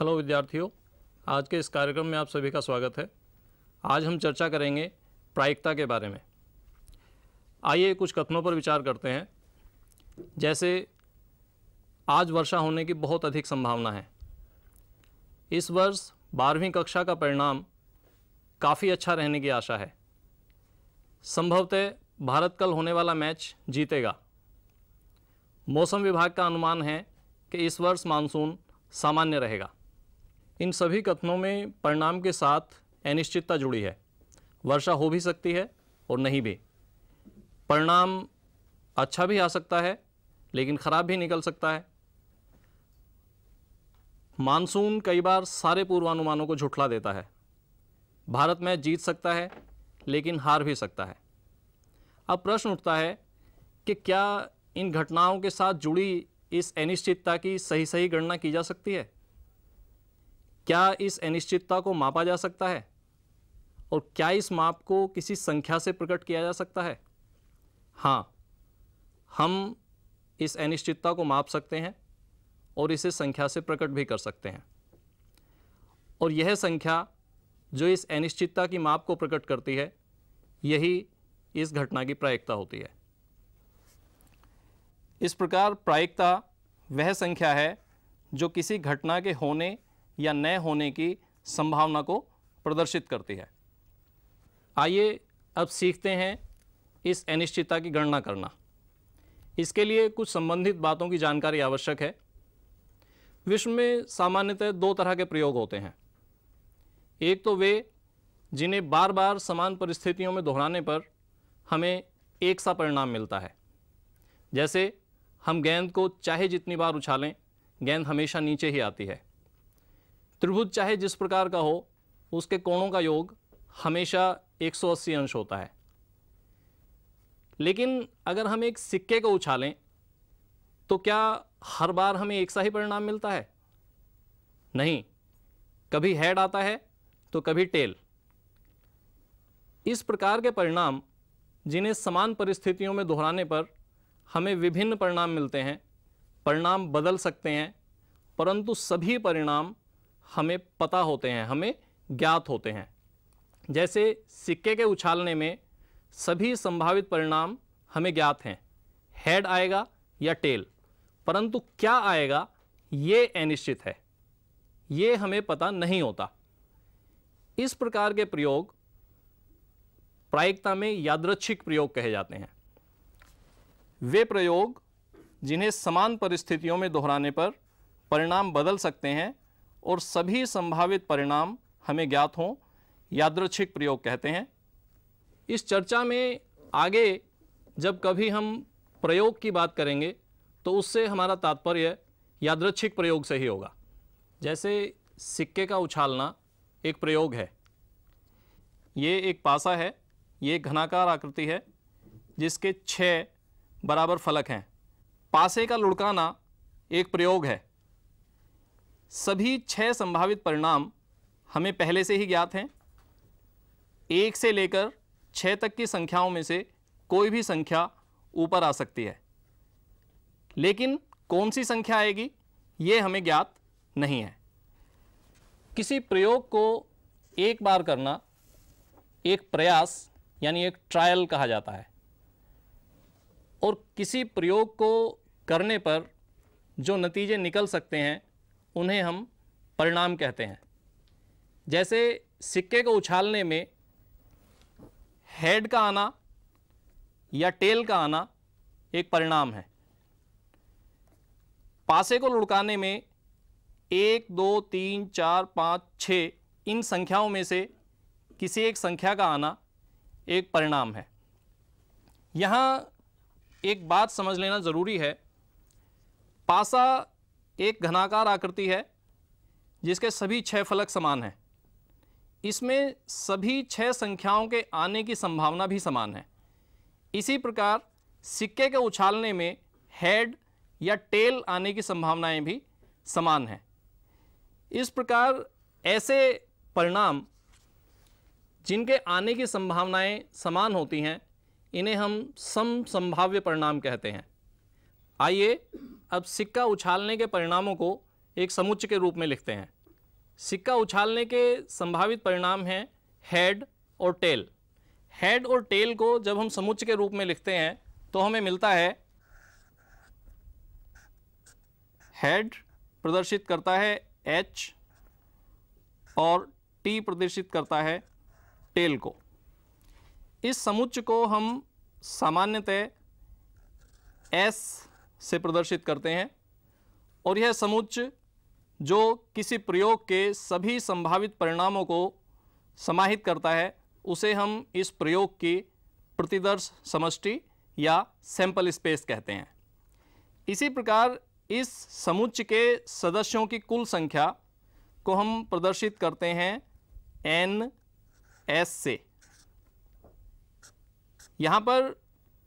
hello विद्यार्थियों आज के इस कार्यक्रम में आप सभी का स्वागत है आज हम चर्चा करेंगे प्रायिकता के बारे में आइए कुछ कथनों पर विचार करते हैं जैसे आज वर्षा होने की बहुत अधिक संभावना है इस वर्ष बारहवीं कक्षा का परिणाम काफ़ी अच्छा रहने की आशा है संभवतः भारत कल होने वाला मैच जीतेगा मौसम विभाग का अनुमान है कि इस वर्ष मानसून सामान्य रहेगा इन सभी कथनों में परिणाम के साथ अनिश्चितता जुड़ी है वर्षा हो भी सकती है और नहीं भी परिणाम अच्छा भी आ सकता है लेकिन ख़राब भी निकल सकता है मानसून कई बार सारे पूर्वानुमानों को झुठला देता है भारत में जीत सकता है लेकिन हार भी सकता है अब प्रश्न उठता है कि क्या इन घटनाओं के साथ जुड़ी इस अनिश्चितता की सही सही गणना की जा सकती है क्या इस अनिश्चितता को मापा जा सकता है और क्या इस माप को किसी संख्या से प्रकट किया जा सकता है हाँ हम इस अनिश्चितता को माप सकते हैं और इसे संख्या से प्रकट भी कर सकते हैं और यह संख्या जो इस अनिश्चितता की माप को प्रकट करती है यही इस घटना की प्रायिकता होती है इस प्रकार प्रायिकता वह संख्या है जो किसी घटना के होने या न होने की संभावना को प्रदर्शित करती है आइए अब सीखते हैं इस अनिश्चितता की गणना करना इसके लिए कुछ संबंधित बातों की जानकारी आवश्यक है विश्व में सामान्यतः दो तरह के प्रयोग होते हैं एक तो वे जिन्हें बार बार समान परिस्थितियों में दोहराने पर हमें एक सा परिणाम मिलता है जैसे हम गेंद को चाहे जितनी बार उछालें गेंद हमेशा नीचे ही आती है त्रिभुज चाहे जिस प्रकार का हो उसके कोणों का योग हमेशा 180 अंश होता है लेकिन अगर हम एक सिक्के को उछालें तो क्या हर बार हमें एक सा ही परिणाम मिलता है नहीं कभी हेड आता है तो कभी टेल इस प्रकार के परिणाम जिन्हें समान परिस्थितियों में दोहराने पर हमें विभिन्न परिणाम मिलते हैं परिणाम बदल सकते हैं परंतु सभी परिणाम हमें पता होते हैं हमें ज्ञात होते हैं जैसे सिक्के के उछालने में सभी संभावित परिणाम हमें ज्ञात हैं हेड आएगा या टेल परंतु क्या आएगा ये अनिश्चित है ये हमें पता नहीं होता इस प्रकार के प्रयोग प्रायिकता में यादृच्छिक प्रयोग कहे जाते हैं वे प्रयोग जिन्हें समान परिस्थितियों में दोहराने पर परिणाम बदल सकते हैं और सभी संभावित परिणाम हमें ज्ञात हों यादृच्छिक प्रयोग कहते हैं इस चर्चा में आगे जब कभी हम प्रयोग की बात करेंगे तो उससे हमारा तात्पर्य यादृच्छिक प्रयोग से ही होगा जैसे सिक्के का उछालना एक प्रयोग है ये एक पासा है ये घनाकार आकृति है जिसके छः बराबर फलक हैं पासे का लुढ़काना एक प्रयोग है सभी छः संभावित परिणाम हमें पहले से ही ज्ञात हैं एक से लेकर छः तक की संख्याओं में से कोई भी संख्या ऊपर आ सकती है लेकिन कौन सी संख्या आएगी ये हमें ज्ञात नहीं है किसी प्रयोग को एक बार करना एक प्रयास यानी एक ट्रायल कहा जाता है और किसी प्रयोग को करने पर जो नतीजे निकल सकते हैं उन्हें हम परिणाम कहते हैं जैसे सिक्के को उछालने में हेड का आना या टेल का आना एक परिणाम है पासे को लुढ़काने में एक दो तीन चार पाँच छ इन संख्याओं में से किसी एक संख्या का आना एक परिणाम है यहाँ एक बात समझ लेना ज़रूरी है पासा एक घनाकार आकृति है जिसके सभी छः फलक समान हैं इसमें सभी छः संख्याओं के आने की संभावना भी समान है इसी प्रकार सिक्के के उछालने में हेड या टेल आने की संभावनाएं भी समान हैं इस प्रकार ऐसे परिणाम जिनके आने की संभावनाएं समान होती हैं इन्हें हम सम संभाव्य परिणाम कहते हैं आइए अब सिक्का उछालने के परिणामों को एक समुच्च के रूप में लिखते हैं सिक्का उछालने के संभावित परिणाम हैं हेड और टेल हेड और टेल को जब हम समुच्च के रूप में लिखते हैं तो हमें मिलता है हेड प्रदर्शित करता है एच और टी प्रदर्शित करता है टेल को इस समुच्च को हम सामान्यतः एस से प्रदर्शित करते हैं और यह समुच्च जो किसी प्रयोग के सभी संभावित परिणामों को समाहित करता है उसे हम इस प्रयोग की प्रतिदर्श समष्टि या सैंपल स्पेस कहते हैं इसी प्रकार इस समुच्च के सदस्यों की कुल संख्या को हम प्रदर्शित करते हैं एन एस से यहाँ पर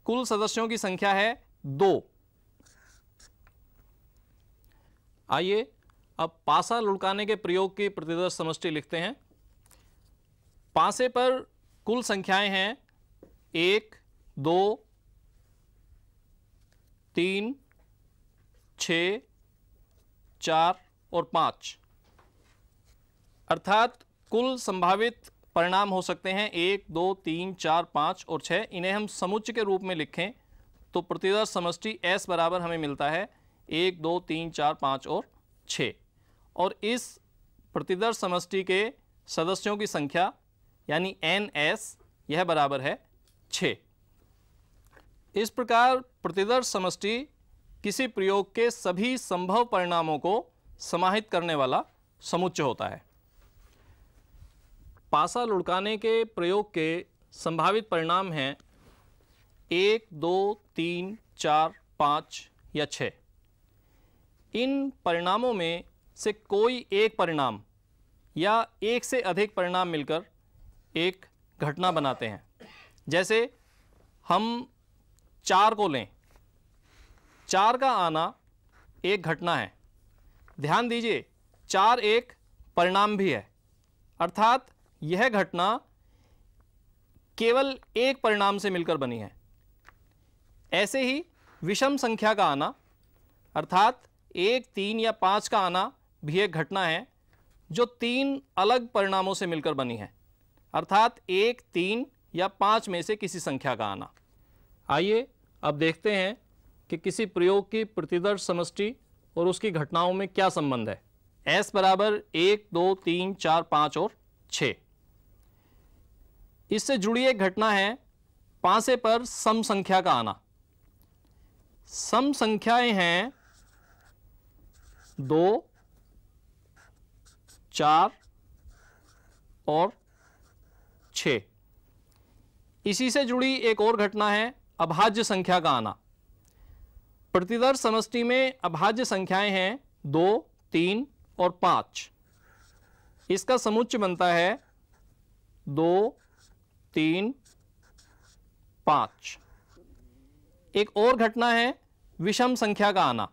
कुल सदस्यों की संख्या है दो आइए अब पासा लुढ़काने के प्रयोग की प्रतिदर्श समष्टि लिखते हैं पासे पर कुल संख्याएं हैं एक दो तीन छ चार और पाँच अर्थात कुल संभावित परिणाम हो सकते हैं एक दो तीन चार पाँच और छः इन्हें हम समुच्च के रूप में लिखें तो प्रतिदर्श समष्टि एस बराबर हमें मिलता है एक दो तीन चार पाँच और छः और इस प्रतिदर्श समष्टि के सदस्यों की संख्या यानी एन एस यह बराबर है छ इस प्रकार प्रतिदर्श समष्टि किसी प्रयोग के सभी संभव परिणामों को समाहित करने वाला समुच्चय होता है पासा लुढ़काने के प्रयोग के संभावित परिणाम हैं एक दो तीन चार पाँच या छः इन परिणामों में से कोई एक परिणाम या एक से अधिक परिणाम मिलकर एक घटना बनाते हैं जैसे हम चार को लें चार का आना एक घटना है ध्यान दीजिए चार एक परिणाम भी है अर्थात यह घटना केवल एक परिणाम से मिलकर बनी है ऐसे ही विषम संख्या का आना अर्थात एक तीन या पाँच का आना भी एक घटना है जो तीन अलग परिणामों से मिलकर बनी है अर्थात एक तीन या पाँच में से किसी संख्या का आना आइए अब देखते हैं कि किसी प्रयोग की प्रतिदर्श समष्टि और उसकी घटनाओं में क्या संबंध है एस बराबर एक दो तीन चार पाँच और छ इससे जुड़ी एक घटना है पांसे पर सम संख्या का आना सम संख्याएं हैं दो चार और छ इसी से जुड़ी एक और घटना है अभाज्य संख्या का आना प्रतिदर्श समष्टि में अभाज्य संख्याएं हैं दो तीन और पांच इसका समुच्च बनता है दो तीन पांच एक और घटना है विषम संख्या का आना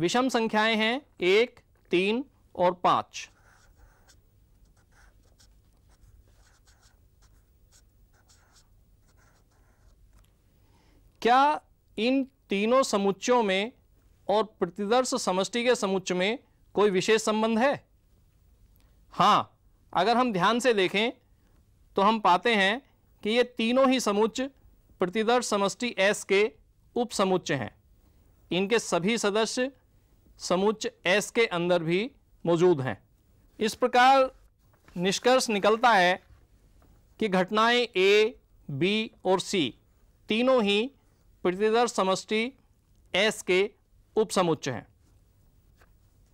विषम संख्याएं हैं एक तीन और पांच क्या इन तीनों समुच्चयों में और प्रतिदर्श समष्टि के समुच्चय में कोई विशेष संबंध है हाँ अगर हम ध्यान से देखें तो हम पाते हैं कि ये तीनों ही समुच्चय प्रतिदर्श समष्टि एस के उपसमुच्चय हैं इनके सभी सदस्य समुच्च एस के अंदर भी मौजूद हैं इस प्रकार निष्कर्ष निकलता है कि घटनाएं ए बी और सी तीनों ही प्रतिदर्श समष्टि एस के उपसमुच्च हैं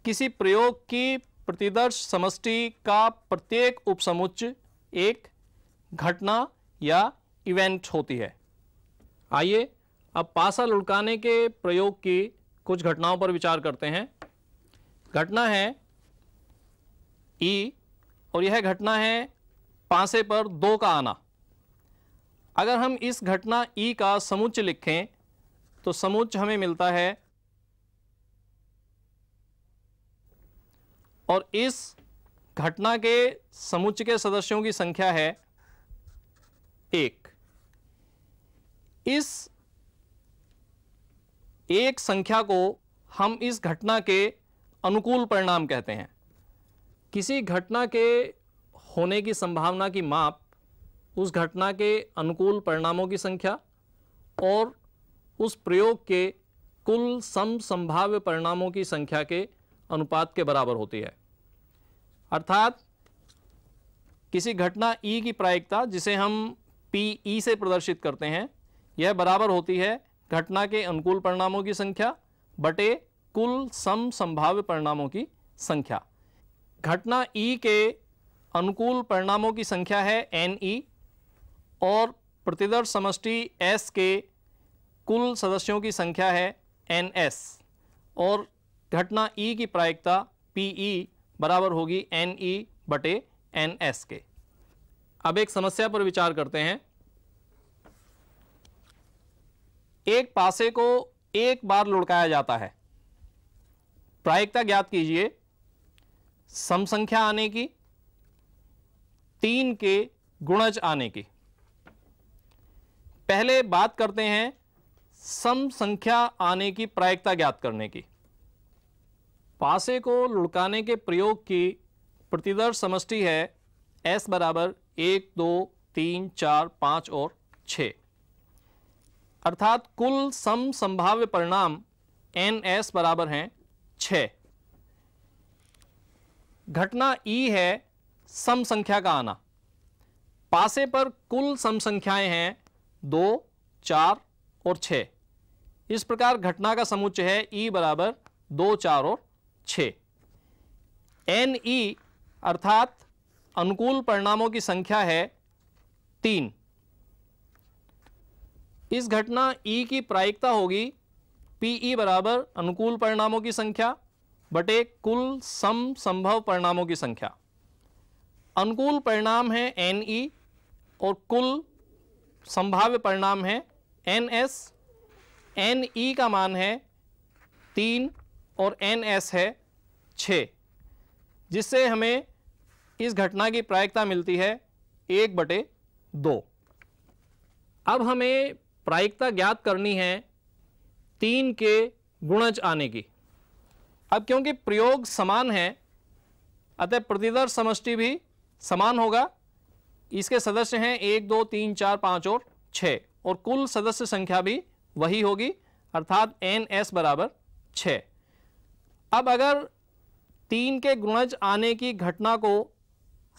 किसी प्रयोग की प्रतिदर्श समष्टि का प्रत्येक उपसमुच्च एक घटना या इवेंट होती है आइए अब पासा लुढ़काने के प्रयोग की कुछ घटनाओं पर विचार करते हैं घटना है ई और यह घटना है पांसे पर दो का आना अगर हम इस घटना ई का समुच्च लिखें तो समुच्च हमें मिलता है और इस घटना के समुच्च के सदस्यों की संख्या है एक इस एक संख्या को हम इस घटना के अनुकूल परिणाम कहते हैं किसी घटना के होने की संभावना की माप उस घटना के अनुकूल परिणामों की संख्या और उस प्रयोग के कुल सम संभाव्य परिणामों की संख्या के अनुपात के बराबर होती है अर्थात किसी घटना ई e की प्रायिकता जिसे हम पी ई e से प्रदर्शित करते हैं यह बराबर होती है घटना के अनुकूल परिणामों की संख्या बटे कुल सम संभाव्य परिणामों की संख्या घटना ई e के अनुकूल परिणामों की संख्या है एन ई e और प्रतिदर्श समष्टि एस के कुल सदस्यों की संख्या है एन एस और घटना ई e की प्रायिकता पी ई बराबर होगी एन ई बटे एन एस के अब एक समस्या पर विचार करते हैं एक पासे को एक बार लुढ़काया जाता है प्रायिकता ज्ञात कीजिए सम संख्या आने की तीन के गुणज आने की पहले बात करते हैं सम संख्या आने की प्रायिकता ज्ञात करने की पासे को लुढ़काने के प्रयोग की प्रतिदर्श समष्टि है एस बराबर एक दो तीन चार पाँच और छः अर्थात कुल सम संभाव्य परिणाम एन एस बराबर हैं छ घटना ई है सम संख्या का आना पासे पर कुल सम संख्याएं हैं दो चार और छ इस प्रकार घटना का समुच्चय है ई बराबर दो चार और छ एन ई अर्थात अनुकूल परिणामों की संख्या है तीन इस घटना ई की प्रायिकता होगी पी ई बराबर अनुकूल परिणामों की संख्या बटे कुल सम संभव परिणामों की संख्या अनुकूल परिणाम है एन ई और कुल संभाव्य परिणाम है एन एस एन ई का मान है तीन और एन एस है छ जिससे हमें इस घटना की प्रायिकता मिलती है एक बटे दो अब हमें प्रायिकता ज्ञात करनी है तीन के गुणज आने की अब क्योंकि प्रयोग समान है अतः प्रतिदर समष्टि भी समान होगा इसके सदस्य हैं एक दो तीन चार पाँच और छः और कुल सदस्य संख्या भी वही होगी अर्थात एन एस बराबर छः अब अगर तीन के गुणज आने की घटना को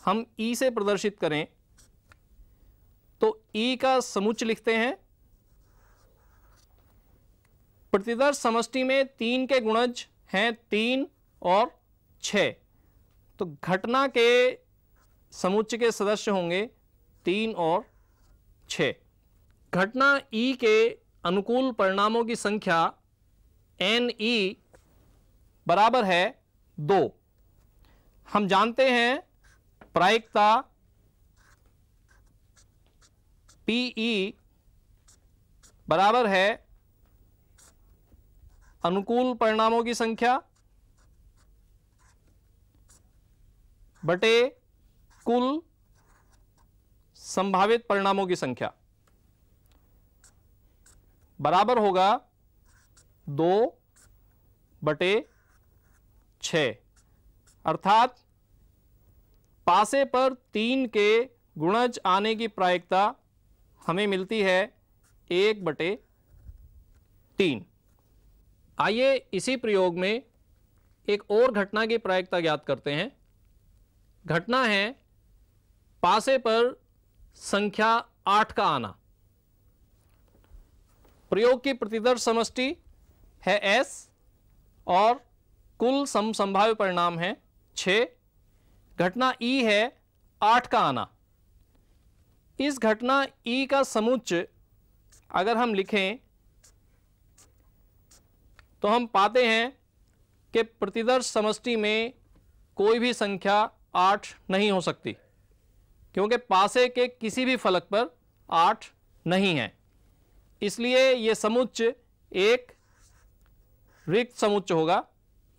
हम ई से प्रदर्शित करें तो ई का समुच लिखते हैं प्रतिदर्श समष्टि में तीन के गुणज हैं तीन और छ तो घटना के समुच्च के सदस्य होंगे तीन और छ घटना ई के अनुकूल परिणामों की संख्या एन ई बराबर है दो हम जानते हैं प्रायिकता पी ई बराबर है अनुकूल परिणामों की संख्या बटे कुल संभावित परिणामों की संख्या बराबर होगा दो बटे छ अर्थात पासे पर तीन के गुणज आने की प्रायिकता हमें मिलती है एक बटे तीन आइए इसी प्रयोग में एक और घटना की प्रायिकता ज्ञात करते हैं घटना है पासे पर संख्या आठ का आना प्रयोग की प्रतिदर्श समष्टि है एस और कुल सम संभाव्य परिणाम है छ घटना ई है आठ का आना इस घटना ई का समुच्च अगर हम लिखें तो हम पाते हैं कि प्रतिदर्श समष्टि में कोई भी संख्या आठ नहीं हो सकती क्योंकि पासे के किसी भी फलक पर आठ नहीं है इसलिए ये समुच्च एक रिक्त समुच्च होगा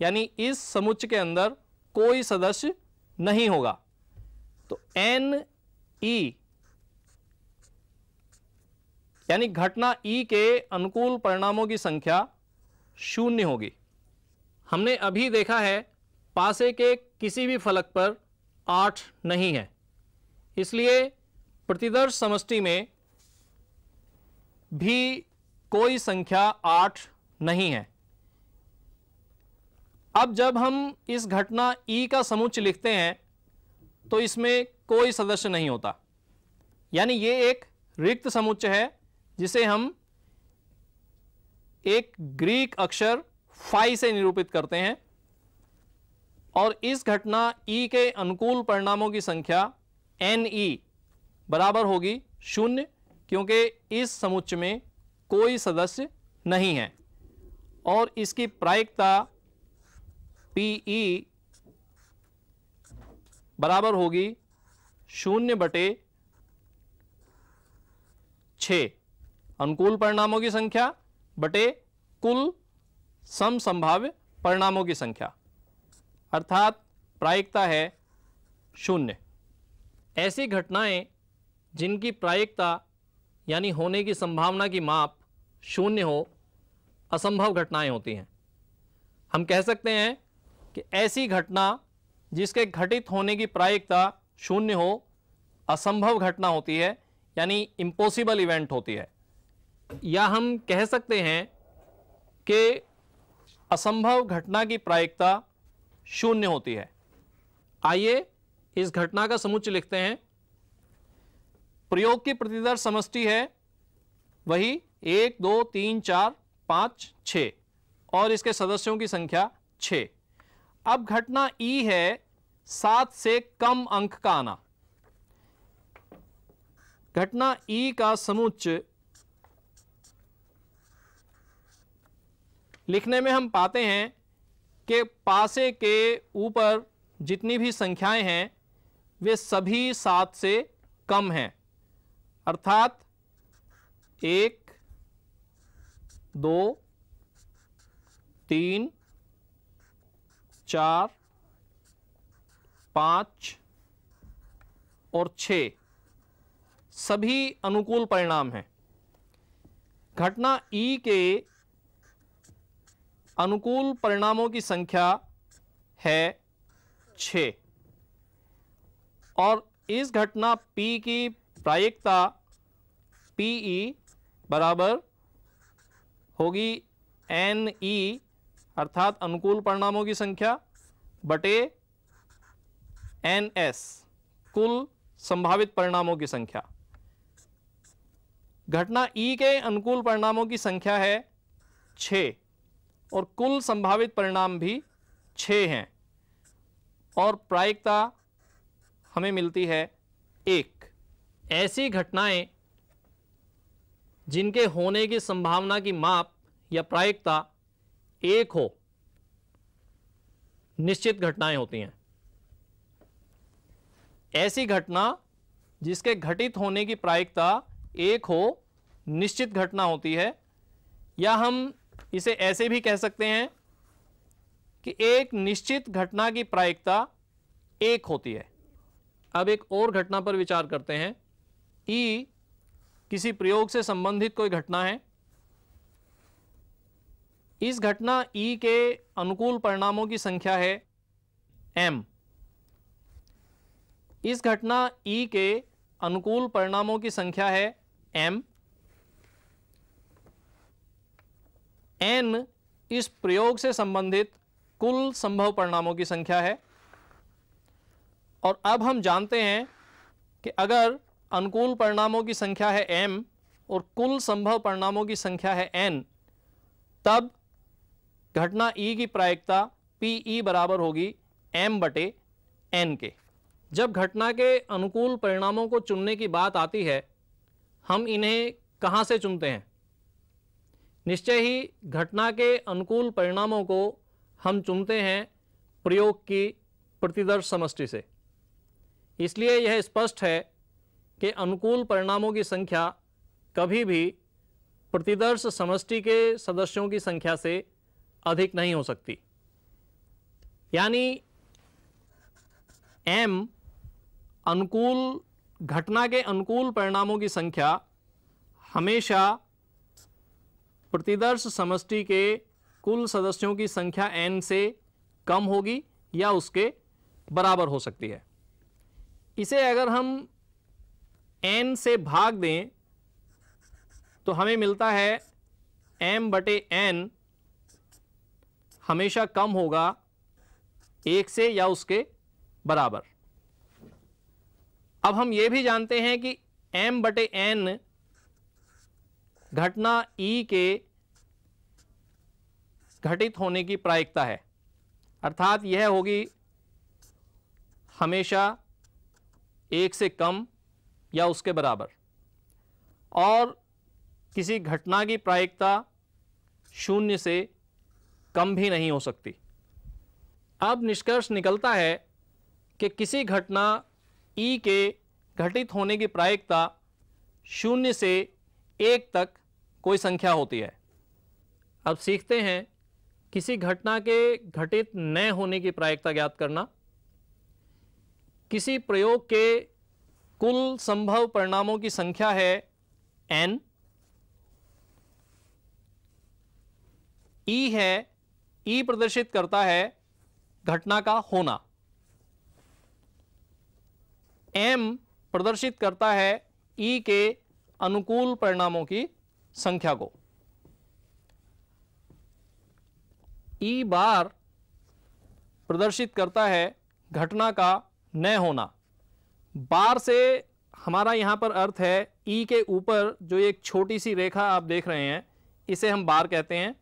यानी इस समुच्च के अंदर कोई सदस्य नहीं होगा तो एन ई यानी घटना ई के अनुकूल परिणामों की संख्या शून्य होगी हमने अभी देखा है पासे के किसी भी फलक पर आठ नहीं है इसलिए प्रतिदर्श समष्टि में भी कोई संख्या आठ नहीं है अब जब हम इस घटना ई e का समुच्च लिखते हैं तो इसमें कोई सदस्य नहीं होता यानी ये एक रिक्त समुच्च है जिसे हम एक ग्रीक अक्षर फाई से निरूपित करते हैं और इस घटना ई के अनुकूल परिणामों की संख्या एन ई बराबर होगी शून्य क्योंकि इस समुच्च में कोई सदस्य नहीं है और इसकी प्रायिकता पी ई बराबर होगी शून्य बटे छ अनुकूल परिणामों की संख्या बटे कुल सम संभाव्य परिणामों की संख्या अर्थात प्रायिकता है शून्य ऐसी घटनाएं जिनकी प्रायिकता यानी होने की संभावना की माप शून्य हो असंभव घटनाएं होती हैं हम कह सकते हैं कि ऐसी घटना जिसके घटित होने की प्रायिकता शून्य हो असंभव घटना होती है यानी इम्पॉसिबल इवेंट होती है या हम कह सकते हैं कि असंभव घटना की प्रायिकता शून्य होती है आइए इस घटना का समुच्चय लिखते हैं प्रयोग की प्रतिदर समष्टि है वही एक दो तीन चार पाँच छ और इसके सदस्यों की संख्या छ अब घटना ई है सात से कम अंक का आना घटना ई का समुच्चय लिखने में हम पाते हैं कि पासे के ऊपर जितनी भी संख्याएं हैं वे सभी सात से कम हैं अर्थात एक दो तीन चार पाँच और छ सभी अनुकूल परिणाम हैं घटना ई के अनुकूल परिणामों की संख्या है छ और इस घटना P की प्रायिकता पी ई e बराबर होगी एन ई e, अर्थात अनुकूल परिणामों की संख्या बटे एन एस कुल संभावित परिणामों की संख्या घटना ई e के अनुकूल परिणामों की संख्या है छ और कुल संभावित परिणाम भी छः हैं और प्रायिकता हमें मिलती है एक ऐसी घटनाएं जिनके होने की संभावना की माप या प्रायिकता एक हो निश्चित घटनाएं होती हैं ऐसी घटना जिसके घटित होने की प्रायिकता एक हो निश्चित घटना होती है या हम इसे ऐसे भी कह सकते हैं कि एक निश्चित घटना की प्रायिकता एक होती है अब एक और घटना पर विचार करते हैं ई किसी प्रयोग से संबंधित कोई घटना है इस घटना ई के अनुकूल परिणामों की संख्या है एम इस घटना ई के अनुकूल परिणामों की संख्या है एम एन इस प्रयोग से संबंधित कुल संभव परिणामों की संख्या है और अब हम जानते हैं कि अगर अनुकूल परिणामों की संख्या है एम और कुल संभव परिणामों की संख्या है एन तब घटना ई e की प्रायिकता पी ई e बराबर होगी एम बटे एन के जब घटना के अनुकूल परिणामों को चुनने की बात आती है हम इन्हें कहाँ से चुनते हैं निश्चय ही घटना के अनुकूल परिणामों को हम चुनते हैं प्रयोग की प्रतिदर्श समष्टि से इसलिए यह स्पष्ट है कि अनुकूल परिणामों की संख्या कभी भी प्रतिदर्श समष्टि के सदस्यों की संख्या से अधिक नहीं हो सकती यानी एम अनुकूल घटना के अनुकूल परिणामों की संख्या हमेशा प्रतिदर्श समष्टि के कुल सदस्यों की संख्या एन से कम होगी या उसके बराबर हो सकती है इसे अगर हम एन से भाग दें तो हमें मिलता है एम बटे एन हमेशा कम होगा एक से या उसके बराबर अब हम ये भी जानते हैं कि m बटे एन घटना e के घटित होने की प्रायिकता है अर्थात यह होगी हमेशा एक से कम या उसके बराबर और किसी घटना की प्रायिकता शून्य से कम भी नहीं हो सकती अब निष्कर्ष निकलता है कि किसी घटना ई के घटित होने की प्रायिकता शून्य से एक तक कोई संख्या होती है अब सीखते हैं किसी घटना के घटित न होने की प्रायिकता ज्ञात करना किसी प्रयोग के कुल संभव परिणामों की संख्या है एन ई e है ई e प्रदर्शित करता है घटना का होना एम प्रदर्शित करता है ई e के अनुकूल परिणामों की संख्या को ई बार प्रदर्शित करता है घटना का न होना बार से हमारा यहाँ पर अर्थ है ई के ऊपर जो एक छोटी सी रेखा आप देख रहे हैं इसे हम बार कहते हैं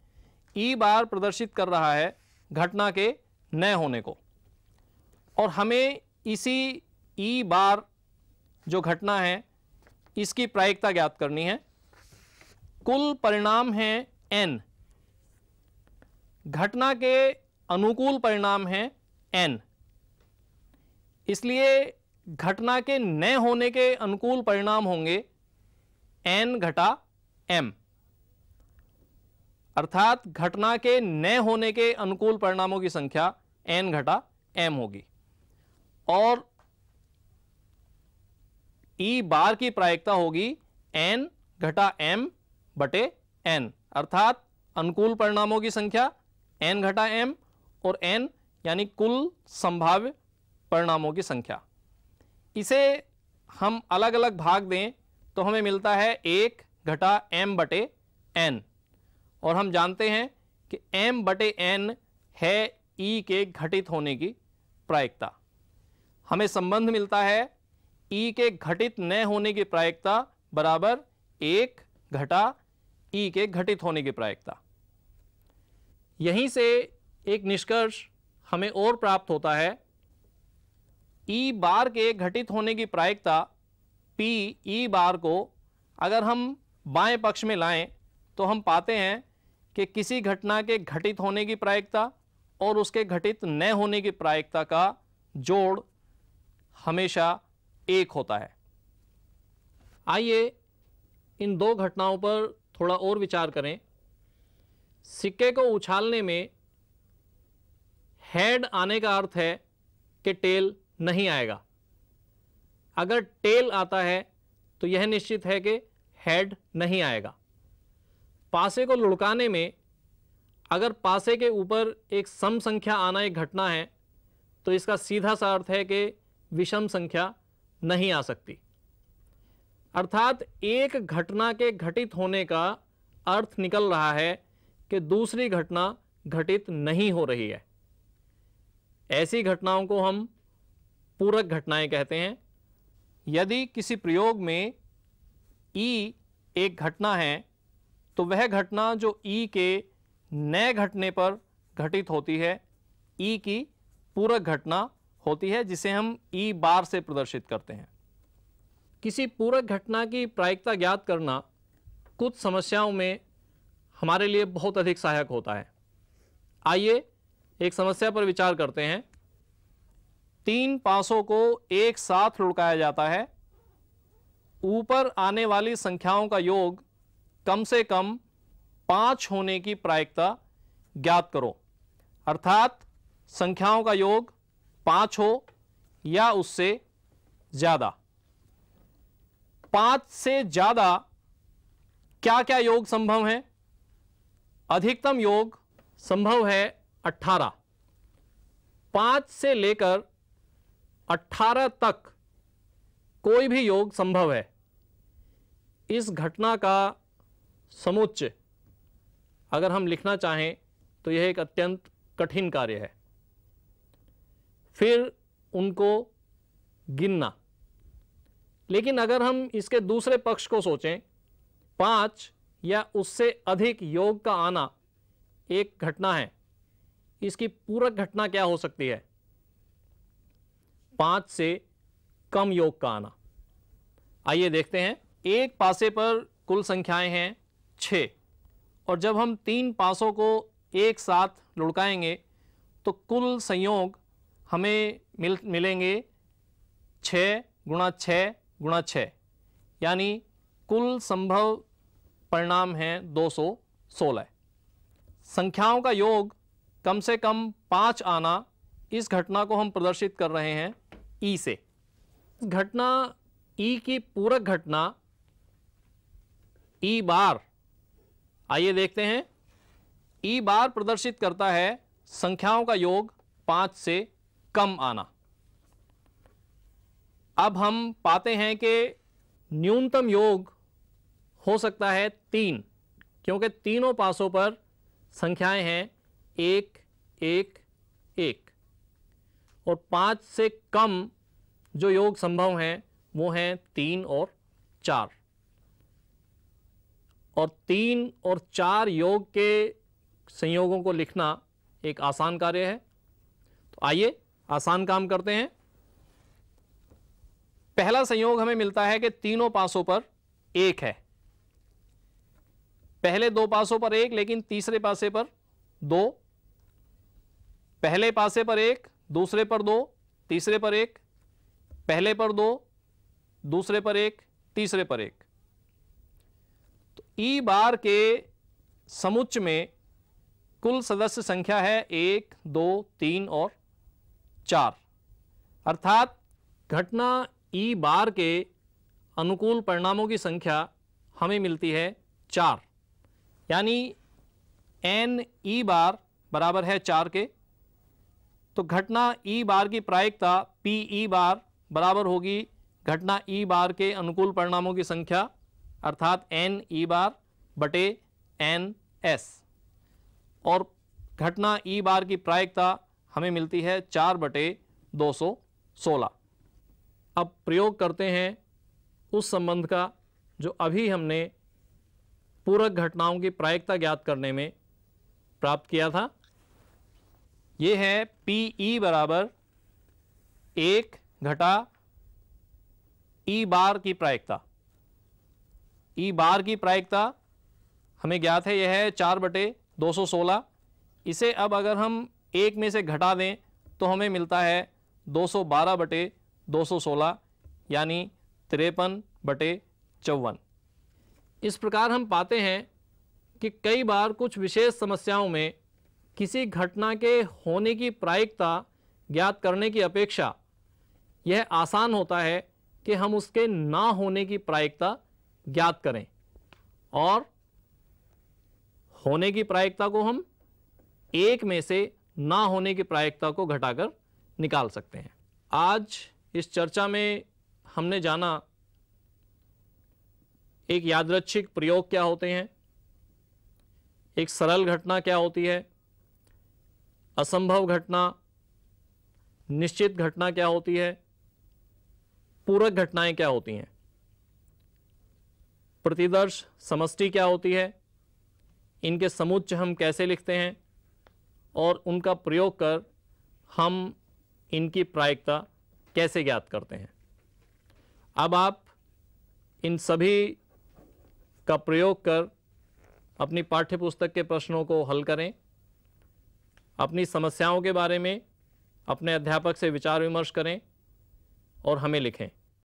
ई बार प्रदर्शित कर रहा है घटना के न होने को और हमें इसी ई बार जो घटना है इसकी प्रायिकता ज्ञात करनी है कुल परिणाम है एन घटना के अनुकूल परिणाम हैं एन इसलिए घटना के न होने के अनुकूल परिणाम होंगे एन घटा एम अर्थात घटना के न होने के अनुकूल परिणामों की संख्या एन घटा एम होगी और ई e बार की प्रायिकता होगी एन घटा एम बटे एन अर्थात अनुकूल परिणामों की संख्या एन घटा एम और एन यानी कुल संभाव्य परिणामों की संख्या इसे हम अलग अलग भाग दें तो हमें मिलता है एक घटा एम बटे एन और हम जानते हैं कि एम बटे एन है ई e के घटित होने की प्रायिकता हमें संबंध मिलता है ई e के घटित न होने की प्रायिकता बराबर एक घटा ई e के घटित होने की प्रायिकता यहीं से एक निष्कर्ष हमें और प्राप्त होता है ई e बार के घटित होने की प्रायिकता पी ई e बार को अगर हम बाएं पक्ष में लाएं तो हम पाते हैं कि किसी घटना के घटित होने की प्रायिकता और उसके घटित न होने की प्रायिकता का जोड़ हमेशा एक होता है आइए इन दो घटनाओं पर थोड़ा और विचार करें सिक्के को उछालने में हेड आने का अर्थ है कि टेल नहीं आएगा अगर टेल आता है तो यह निश्चित है कि हेड नहीं आएगा पासे को लुढ़काने में अगर पासे के ऊपर एक सम संख्या आना एक घटना है तो इसका सीधा सा अर्थ है कि विषम संख्या नहीं आ सकती अर्थात एक घटना के घटित होने का अर्थ निकल रहा है कि दूसरी घटना घटित नहीं हो रही है ऐसी घटनाओं को हम पूरक घटनाएं कहते हैं यदि किसी प्रयोग में ई एक घटना है तो वह घटना जो ई के नए घटने पर घटित होती है ई की पूरक घटना होती है जिसे हम ई बार से प्रदर्शित करते हैं किसी पूरक घटना की प्रायिकता ज्ञात करना कुछ समस्याओं में हमारे लिए बहुत अधिक सहायक होता है आइए एक समस्या पर विचार करते हैं तीन पासों को एक साथ लुड़काया जाता है ऊपर आने वाली संख्याओं का योग कम से कम पाँच होने की प्रायिकता ज्ञात करो अर्थात संख्याओं का योग पाँच हो या उससे ज़्यादा पाँच से ज़्यादा क्या क्या योग संभव है अधिकतम योग संभव है 18 पांच से लेकर 18 तक कोई भी योग संभव है इस घटना का समुच्च अगर हम लिखना चाहें तो यह एक अत्यंत कठिन कार्य है फिर उनको गिनना लेकिन अगर हम इसके दूसरे पक्ष को सोचें पांच या उससे अधिक योग का आना एक घटना है इसकी पूरक घटना क्या हो सकती है पांच से कम योग का आना आइए देखते हैं एक पासे पर कुल संख्याएं हैं छ और जब हम तीन पासों को एक साथ लुढ़काएंगे तो कुल संयोग हमें मिल मिलेंगे छ गुणा छ गुणा छ यानी कुल संभव परिणाम हैं 216 संख्याओं का योग कम से कम पांच आना इस घटना को हम प्रदर्शित कर रहे हैं ई से घटना ई की पूरक घटना ई बार आइए देखते हैं ई बार प्रदर्शित करता है संख्याओं का योग पांच से कम आना अब हम पाते हैं कि न्यूनतम योग हो सकता है तीन क्योंकि तीनों पासों पर संख्याएं हैं एक एक एक और पाँच से कम जो योग संभव हैं वो हैं तीन और चार और तीन और चार योग के संयोगों को लिखना एक आसान कार्य है तो आइए आसान काम करते हैं पहला संयोग हमें मिलता है कि तीनों पासों पर एक है पहले दो पासों पर एक लेकिन तीसरे पासे पर दो पहले पासे पर एक दूसरे पर दो तीसरे पर एक पहले पर दो दूसरे पर एक तीसरे पर एक तो ई बार के समुच्च में कुल सदस्य संख्या है एक दो तीन और चार अर्थात घटना ई बार के अनुकूल परिणामों की संख्या हमें मिलती है चार यानी एन ई बार बराबर है चार के तो घटना ई बार की प्रायिकता पी ई बार बराबर होगी घटना ई बार के अनुकूल परिणामों की संख्या अर्थात एन ई बार बटे एन एस और घटना ई बार की प्रायिकता हमें मिलती है चार बटे दो सौ सोलह अब प्रयोग करते हैं उस संबंध का जो अभी हमने पूरक घटनाओं की प्रायिकता ज्ञात करने में प्राप्त किया था ये है पी ई e बराबर एक घटा ई e बार की प्रायिकता ई e बार की प्रायिकता हमें ज्ञात है यह है चार बटे दो सौ सोलह इसे अब अगर हम एक में से घटा दें तो हमें मिलता है दो सौ बारह बटे दो सौ सोलह यानी तिरपन बटे चौवन इस प्रकार हम पाते हैं कि कई बार कुछ विशेष समस्याओं में किसी घटना के होने की प्रायिकता ज्ञात करने की अपेक्षा यह आसान होता है कि हम उसके ना होने की प्रायिकता ज्ञात करें और होने की प्रायिकता को हम एक में से ना होने की प्रायिकता को घटाकर निकाल सकते हैं आज इस चर्चा में हमने जाना एक यादृच्छिक प्रयोग क्या होते हैं एक सरल घटना क्या होती है असंभव घटना निश्चित घटना क्या होती है पूरक घटनाएं क्या होती हैं प्रतिदर्श समष्टि क्या होती है इनके समुच्च हम कैसे लिखते हैं और उनका प्रयोग कर हम इनकी प्रायिकता कैसे ज्ञात करते हैं अब आप इन सभी का प्रयोग कर अपनी पाठ्य पुस्तक के प्रश्नों को हल करें अपनी समस्याओं के बारे में अपने अध्यापक से विचार विमर्श करें और हमें लिखें